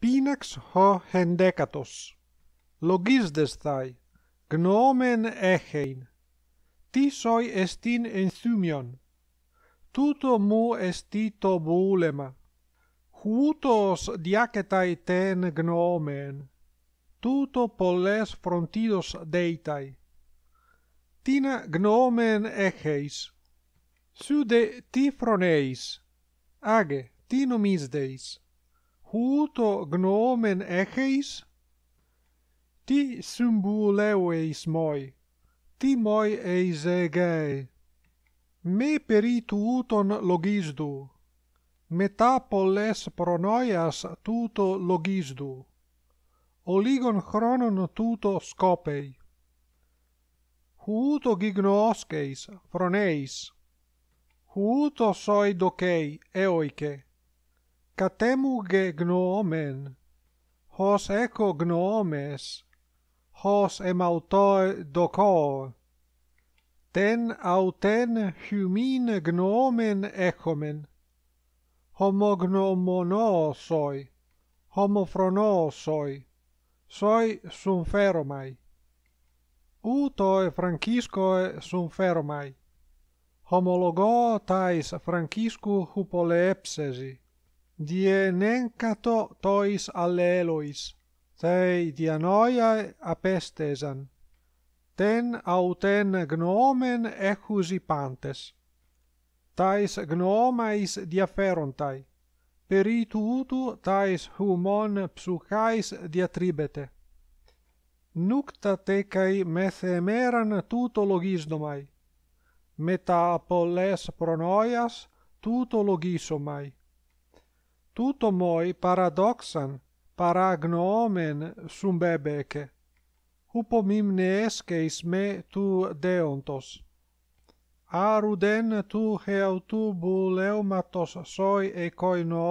pinax ho hendecatos logis destai gnomen echein ti soi estin en thumion tuto mu estito bulema hutos diaketai ten gnomen tuto poles frontidos deitai tina gnomen echeis sude ti froneis age tino mis deis puto gnomen echeis? Ti sumbuleu eis moi, ti moi eis egei. Me peritu uton logisdu, me pronoias tuto logisdu. Oligon chronon tuto scopei. Huto gignoskeis, froneis. Huto soi docei, eoike catemuge gnomen hos eco gnomes hos em autoi doco ten auten humine gnomen echomen. homo gnomo soi homo frono soi soi sum fero mai uto e francisco e mai homologo tais francisco hupolepsesi Die nencato tois allelois, tei dianoiae pestesan Ten auten gnomen ecusi pantes. Tais gnomais diaferontai. Peri tutu tais humon psuchais diatribete. Nukta tecai methemeran tuto logisnumai. Meta apoles pronoias tuto logisomai. Tuto moi paradoxan paragnomen su bebeke upomimne eske isme tu deontos aruden tu heautu bouleumatos soi e koino